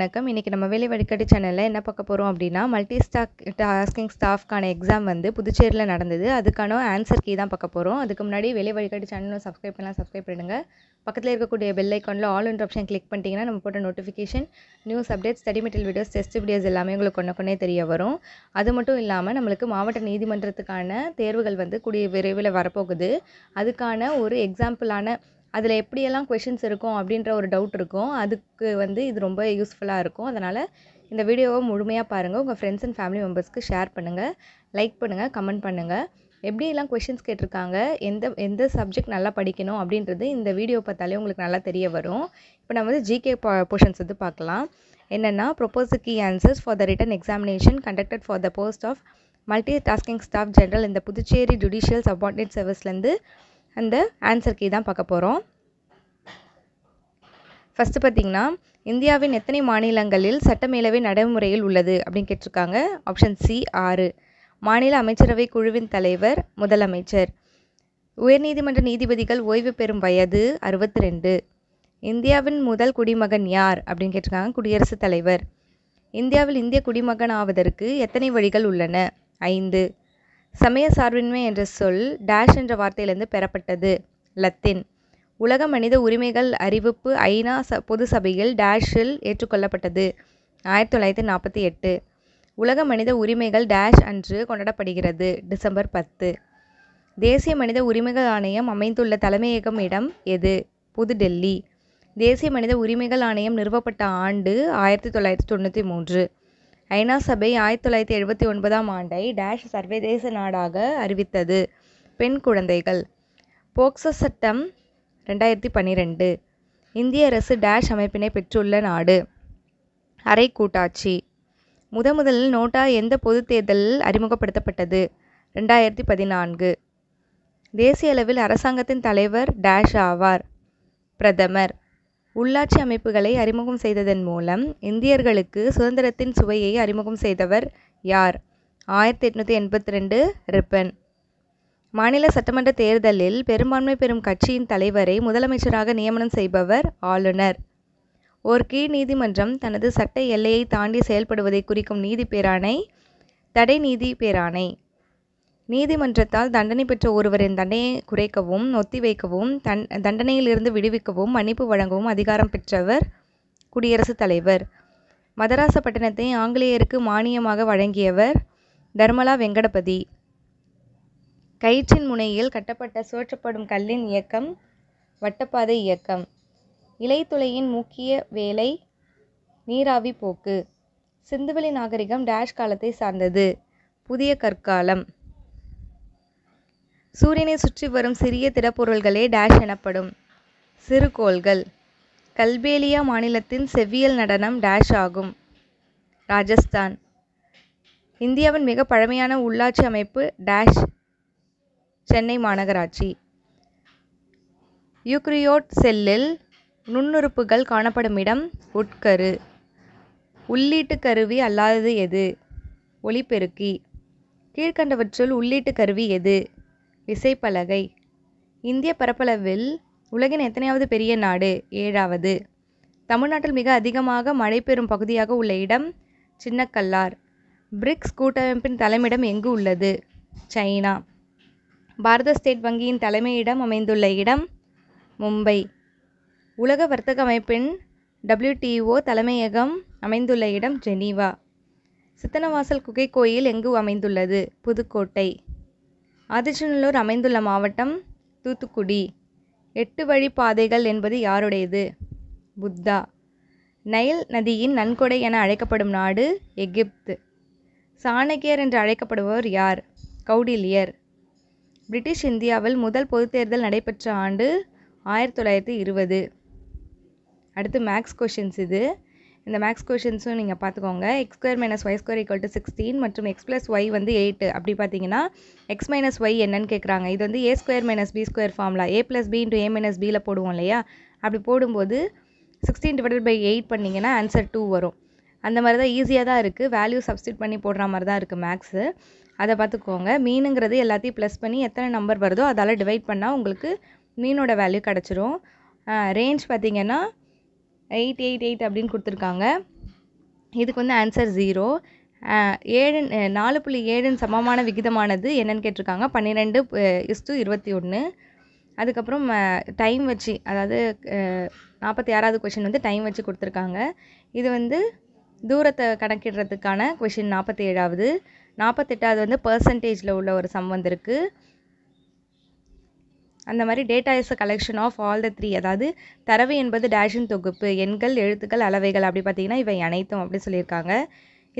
வணக்கம் இன்றைக்கி நம்ம வேலை வழிகாட்டு சேனலில் என்ன பார்க்க போகிறோம் அப்படின்னா மல்டி ஸ்டாக் டாஸ்கிங் ஸ்டாஃப்க்கான எக்ஸாம் வந்து புதுச்சேரியில் நடந்தது அதுக்கான ஆன்சர் கீ தான் பார்க்க போகிறோம் அதுக்கு முன்னாடி வேலை வழிகாட்டு சேனலும் சப்ஸ்கிரைப் பண்ணலாம் சப்ஸ்கிரைப் பண்ணுங்க பக்கத்தில் இருக்கக்கூடிய பெல் ஐக்கானில் ஆல் இன் ஆப்ஷன் கிளிக் பண்ணிட்டீங்கன்னா நம்ம போட்ட notification news updates study metal videos test videos எல்லாமே உங்களுக்கு ஒன்று கொண்டே தெரிய வரும் அது மட்டும் இல்லாமல் நம்மளுக்கு மாவட்ட நீதிமன்றத்துக்கான தேர்வுகள் வந்து கூடிய விரைவில் வரப்போகுது அதுக்கான ஒரு எக்ஸாம்பிளான அதில் எப்படியெல்லாம் கொஷின்ஸ் இருக்கும் அப்படின்ற ஒரு டவுட் இருக்கும் அதுக்கு வந்து இது ரொம்ப யூஸ்ஃபுல்லாக இருக்கும் அதனால் இந்த வீடியோவை முழுமையாக பாருங்கள் உங்கள் ஃப்ரெண்ட்ஸ் அண்ட் ஃபேமிலி மெம்பர்ஸ்க்கு ஷேர் பண்ணுங்கள் லைக் பண்ணுங்கள் கமெண்ட் பண்ணுங்கள் எப்படியெல்லாம் கொஷின்ஸ் கேட்டிருக்காங்க எந்த எந்த சப்ஜெக்ட் நல்லா படிக்கணும் அப்படின்றது இந்த வீடியோ பார்த்தாலே உங்களுக்கு நல்லா தெரிய வரும் இப்போ நம்ம வந்து ஜிகே போர்ஷன்ஸ் வந்து பார்க்கலாம் என்னென்னா propose key answers for the written examination conducted for the post of multi tasking staff general இந்த புதுச்சேரி ஜுடிஷியல் சப்பார்டினேட் சர்வீஸ்லேருந்து அந்த ஆன்சர் கீ தான் பார்க்க போகிறோம் ஃபஸ்ட்டு பார்த்தீங்கன்னா இந்தியாவின் எத்தனை மாநிலங்களில் சட்டமேலவை நடைமுறையில் உள்ளது அப்படின்னு கேட்டிருக்காங்க ஆப்ஷன் சி ஆறு மாநில அமைச்சரவை குழுவின் தலைவர் முதலமைச்சர் உயர்நீதிமன்ற நீதிபதிகள் ஓய்வு பெறும் வயது அறுபத்தி ரெண்டு இந்தியாவின் முதல் குடிமகன் யார் அப்படின்னு கேட்டிருக்காங்க குடியரசுத் தலைவர் இந்தியாவில் இந்திய குடிமகன் ஆவதற்கு எத்தனை வழிகள் உள்ளன ஐந்து சமய சார்பின்மை என்ற சொல் டேஷ் என்ற வார்த்தையிலிருந்து பெறப்பட்டது லத்தின் உலக மனித உரிமைகள் அறிவிப்பு ஐநா ச பொது சபையில் டேஷில் ஏற்றுக்கொள்ளப்பட்டது ஆயிரத்தி தொள்ளாயிரத்தி நாற்பத்தி எட்டு உலக மனித உரிமைகள் டேஷ் அன்று கொண்டாடப்படுகிறது டிசம்பர் பத்து தேசிய மனித உரிமைகள் ஆணையம் அமைந்துள்ள தலைமையகம் இடம் எது புதுடெல்லி தேசிய மனித உரிமைகள் ஆணையம் நிறுவப்பட்ட ஆண்டு ஆயிரத்தி தொள்ளாயிரத்தி தொண்ணூற்றி மூன்று ஐநா சபை ஆயிரத்தி தொள்ளாயிரத்தி எழுபத்தி ஒன்பதாம் ஆண்டை டேஷ் சர்வதேச நாடாக அறிவித்தது பெண் குழந்தைகள் போக்சோ சட்டம் ரெண்டாயிரத்தி பன்னிரெண்டு இந்திய அரசு டேஷ் அமைப்பினை பெற்றுள்ள நாடு அரை கூட்டாட்சி முதலில் நோட்டா எந்த பொது தேர்தலில் அறிமுகப்படுத்தப்பட்டது ரெண்டாயிரத்தி பதினான்கு தேசிய அளவில் அரசாங்கத்தின் தலைவர் டேஷ் ஆவார் பிரதமர் உள்ளாட்சி அமைப்புகளை அறிமுகம் செய்ததன் மூலம் இந்தியர்களுக்கு சுதந்திரத்தின் சுவையை அறிமுகம் செய்தவர் யார் ஆயிரத்தி எட்நூத்தி எண்பத்தி ரெண்டு ரிப்பன் மாநில சட்டமன்ற தேர்தலில் பெரும்பான்மை பெறும் கட்சியின் தலைவரை முதலமைச்சராக நியமனம் செய்பவர் ஆளுநர் ஓர் கீழ் நீதிமன்றம் தனது சட்ட எல்லையை தாண்டி செயல்படுவதை குறிக்கும் நீதி பேராணை தடை நீதி பேராணை நீதிமன்றத்தால் தண்டனை பெற்ற ஒருவரின் தண்டனையை குறைக்கவும் ஒத்திவைக்கவும் தன் தண்டனையிலிருந்து விடுவிக்கவும் மன்னிப்பு வழங்கவும் அதிகாரம் பெற்றவர் குடியரசுத் தலைவர் மதராசப்பட்டினத்தை ஆங்கிலேயருக்கு மானியமாக வழங்கியவர் தர்மலா வெங்கடபதி கயிற்றின் முனையில் கட்டப்பட்ட சுழற்றப்படும் கல்லின் இயக்கம் வட்டப்பாதை இயக்கம் இலைத்துளையின் முக்கிய வேலை நீராவி போக்கு சிந்துவெளி நாகரிகம் டேஷ் காலத்தை சார்ந்தது புதிய கற்காலம் சூரியனை சுற்றி வரும் சிறிய திடப்பொருள்களே டேஷ் எனப்படும் சிறுகோள்கள் கல்பேலியா மாநிலத்தின் செவ்வியல் நடனம் டேஷ் ஆகும் ராஜஸ்தான் இந்தியாவின் மிக பழமையான உள்ளாட்சி அமைப்பு டேஷ் சென்னை மாநகராட்சி யூக்ரியோட் செல்லில் நுண்ணுறுப்புகள் காணப்படும் இடம் உட்கரு உள்ளீட்டு கருவி அல்லாதது எது ஒளிப்பெருக்கி கீழ்கண்டவற்றுள் உள்ளீட்டு கருவி எது விசைப்பலகை இந்திய பரப்பளவில் உலகின் எத்தனையாவது பெரிய நாடு ஏழாவது தமிழ்நாட்டில் மிக அதிகமாக மழை பெறும் பகுதியாக உள்ள இடம் சின்னக்கல்லார் பிரிக்ஸ் கூட்டமைப்பின் தலைமையிடம் எங்கு உள்ளது சைனா பாரத ஸ்டேட் வங்கியின் தலைமையிடம் அமைந்துள்ள இடம் மும்பை உலக வர்த்தக அமைப்பின் டபிள்யூடிஓ தலைமையகம் அமைந்துள்ள இடம் ஜெனீவா சித்தனவாசல் குகை கோயில் எங்கு அமைந்துள்ளது புதுக்கோட்டை ஆதிச்சநல்லூர் அமைந்துள்ள மாவட்டம் தூத்துக்குடி எட்டு வழி பாதைகள் என்பது யாருடையது புத்தா நைல் நதியின் நன்கொடை என அழைக்கப்படும் நாடு எகிப்து சாணக்கியர் என்று அழைக்கப்படுபவர் யார் கௌடில்யர் பிரிட்டிஷ் இந்தியாவில் முதல் பொதுத்தேர்தல் தேர்தல் நடைபெற்ற ஆண்டு ஆயிரத்தி தொள்ளாயிரத்தி இருபது அடுத்து மேக்ஸ் கொஷின்ஸ் இது இந்த மேக்ஸ் கொஷின்ஸும் நீங்கள் பார்த்துக்கோங்க x square minus y square equal to sixteen மற்றும் எக்ஸ் ப்ளஸ் ஒய் வந்து எயிட் அப்படி பார்த்தீங்கன்னா எக்ஸ் மைனஸ் ஒய் என்னன்னு கேட்குறாங்க இது வந்து a square minus b square formula a plus b into a minus பியில் போடுவோம் இல்லையா அப்படி போடும்போது சிக்ஸ்டீன் டிவைடட் பை எயிட் பண்ணிங்கன்னா ஆன்சர் டூ வரும் அந்த மாதிரி தான் ஈஸியாக தான் இருக்குது வேல்யூ சப்ஸ்டியூட் பண்ணி போடுற மாதிரி தான் இருக்குது மேக்ஸு அதை பார்த்துக்கோங்க மீனுங்கிறது எல்லாத்தையும் ப்ளஸ் பண்ணி எத்தனை நம்பர் வருதோ அதால் டிவைட் பண்ணால் உங்களுக்கு மீனோட வேல்யூ கிடச்சிரும் ரேஞ்ச் பார்த்திங்கன்னா எயிட் எயிட் எயிட் அப்படின்னு கொடுத்துருக்காங்க இதுக்கு வந்து ஆன்சர் ஜீரோ ஏழு நாலு புள்ளி ஏழின் சமமான விகிதமானது என்னன்னு கேட்டிருக்காங்க பன்னிரெண்டு இஸ்டு இருபத்தி ஒன்று அதுக்கப்புறம் டைம் வச்சு அதாவது நாற்பத்தி ஆறாவது கொஷின் வந்து டைம் வச்சு கொடுத்துருக்காங்க இது வந்து தூரத்தை கணக்கிடுறதுக்கான கொஷின் நாற்பத்தி ஏழாவது நாற்பத்தெட்டாவது வந்து பர்சன்டேஜில் உள்ள ஒரு சம் வந்திருக்கு அந்த மாதிரி data is a collection of all the three அதாவது தரவு என்பது டேஷின் தொகுப்பு எண்கள் எழுத்துக்கள் அளவைகள் அப்படி பார்த்தீங்கன்னா இவை அனைத்தும் அப்படி சொல்லியிருக்காங்க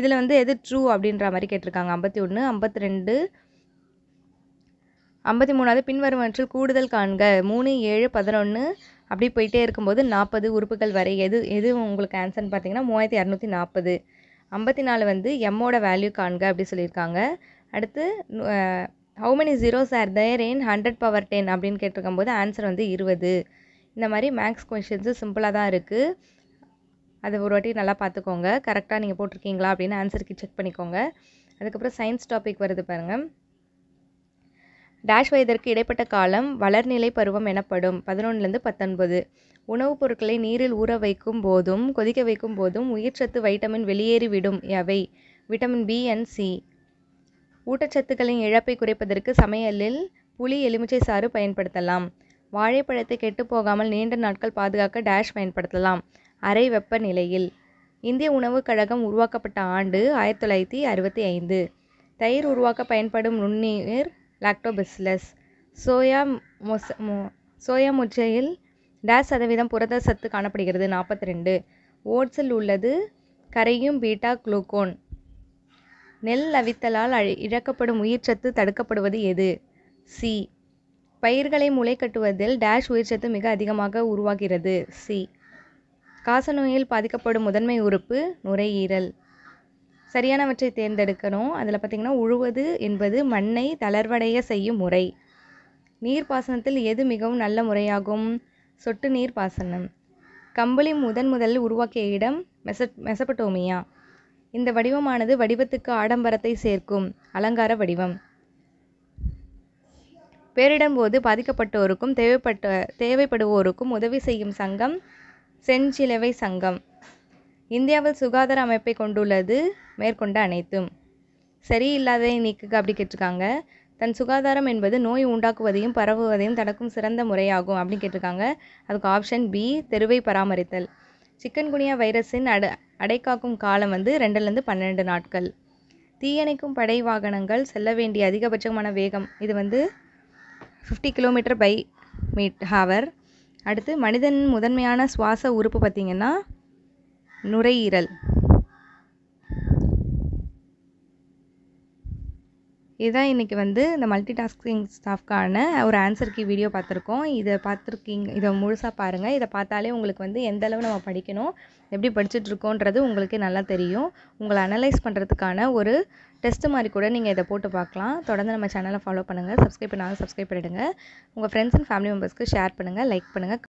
இதில் வந்து எது ட்ரூ அப்படின்ற மாதிரி கேட்டிருக்காங்க ஐம்பத்தி ஒன்று ஐம்பத்தி ரெண்டு ஐம்பத்தி மூணாவது பின்வருவற்றில் கூடுதல் காண்க மூணு ஏழு பதினொன்று அப்படி போயிட்டே இருக்கும்போது நாற்பது உறுப்புகள் வரை எது எது உங்களுக்கு ஆன்சர்னு பார்த்தீங்கன்னா மூவாயிரத்தி இரநூத்தி நாற்பது ஐம்பத்தி நாலு வந்து எம்மோட வேல்யூ காண்க அப்படி சொல்லியிருக்காங்க அடுத்து how many zeros are there in hundred power ten அப்படின்னு கேட்டிருக்கும் போது ஆன்சர் வந்து இருபது இந்த மாதிரி மேக்ஸ் கொஷின்ஸு சிம்பிளாக தான் இருக்குது அது ஒரு வாட்டி நல்லா பார்த்துக்கோங்க கரெக்டாக நீங்கள் போட்டிருக்கீங்களா அப்படின்னு ஆன்சருக்கு செக் பண்ணிக்கோங்க அதுக்கப்புறம் சயின்ஸ் டாபிக் வருது பாருங்கள் டேஷ் வயதிற்கு இடைப்பட்ட காலம் வளர்நிலை பருவம் எனப்படும் பதினொன்றுலேருந்து பத்தொன்பது உணவுப் பொருட்களை நீரில் ஊற வைக்கும் போதும் கொதிக்க வைக்கும் போதும் உயிர்ச்சத்து வைட்டமின் வெளியேறிவிடும் எவை விட்டமின் பி அண்ட் சி ஊட்டச்சத்துக்களின் இழப்பை குறைப்பதற்கு சமையலில் புளி எலுமிச்சை சாறு பயன்படுத்தலாம் வாழைப்பழத்தை போகாமல் நீண்ட நாட்கள் பாதுகாக்க டேஷ் பயன்படுத்தலாம் அறை வெப்பநிலையில் இந்திய உணவுக் கழகம் உருவாக்கப்பட்ட ஆண்டு ஆயிரத்தி தொள்ளாயிரத்தி அறுபத்தி ஐந்து தயிர் உருவாக்க பயன்படும் நுண்ணீர் லாக்டோபிஸ்லஸ் சோயா மொச மொ சோயா முச்சையில் டேஷ் சதவீதம் புரத சத்து காணப்படுகிறது நாற்பத்தி ரெண்டு ஓட்ஸில் உள்ளது கரையும் பீட்டா குளுக்கோன் நெல் அவித்தலால் இழக்கப்படும் உயிர்ச்சத்து தடுக்கப்படுவது எது சி பயிர்களை முளை கட்டுவதில் டேஷ் உயிர்ச்சத்து மிக அதிகமாக உருவாகிறது சி காசநோயில் பாதிக்கப்படும் முதன்மை உறுப்பு நுரையீரல் சரியானவற்றை தேர்ந்தெடுக்கணும் அதில் பார்த்திங்கன்னா உழுவது என்பது மண்ணை தளர்வடைய செய்யும் முறை நீர்ப்பாசனத்தில் எது மிகவும் நல்ல முறையாகும் சொட்டு நீர் பாசனம் கம்பளி முதன் முதலில் உருவாக்கிய இடம் மெச மெசபட்டோமியா இந்த வடிவமானது வடிவத்துக்கு ஆடம்பரத்தை சேர்க்கும் அலங்கார வடிவம் பேரிடம்போது பாதிக்கப்பட்டோருக்கும் தேவைப்பட்ட தேவைப்படுவோருக்கும் உதவி செய்யும் சங்கம் செஞ்சிலவை சங்கம் இந்தியாவில் சுகாதார அமைப்பை கொண்டுள்ளது மேற்கொண்ட அனைத்தும் சரி இல்லாததை நீக்குக அப்படி கேட்டிருக்காங்க தன் சுகாதாரம் என்பது நோய் உண்டாக்குவதையும் பரவுவதையும் தடுக்கும் சிறந்த முறையாகும் அப்படின்னு கேட்டிருக்காங்க அதுக்கு ஆப்ஷன் பி தெருவை பராமரித்தல் சிக்கன்குனியா வைரஸின் அடு அடைக்காக்கும் காலம் வந்து ரெண்டுலேருந்து பன்னெண்டு நாட்கள் தீயணைக்கும் படை வாகனங்கள் செல்ல வேண்டிய அதிகபட்சமான வேகம் இது வந்து ஃபிஃப்டி கிலோமீட்டர் பை மீட் ஹவர் அடுத்து மனிதன் முதன்மையான சுவாச உறுப்பு பார்த்திங்கன்னா நுரையீரல் இதுதான் இன்றைக்கி வந்து இந்த மல்டி டாஸ்கிங் ஸ்டாஃப்க்கான ஒரு ஆன்சர் வீடியோ பார்த்துருக்கோம் இதை பார்த்துருக்கீங்க இதை முழுசாக பாருங்கள் இதை பார்த்தாலே உங்களுக்கு வந்து எந்த அளவு நம்ம படிக்கணும் எப்படி படிச்சுட்ருக்கோன்றது உங்களுக்கு நல்லா தெரியும் உங்களை அனலைஸ் பண்ணுறதுக்கான ஒரு டெஸ்ட் மாதிரி கூட நீங்கள் இதை போட்டு பார்க்கலாம் தொடர்ந்து நம்ம சேனலை ஃபாலோ பண்ணுங்கள் சப்ஸ்கிரைப் பண்ணாலும் சப்ஸ்கிரைப் பண்ணிவிடுங்க உங்கள் ஃப்ரெண்ட்ஸ் அண்ட் ஃபேமிலி மெம்பர்ஸ்க்கு ஷேர் பண்ணுங்கள் லைக் பண்ணுங்கள்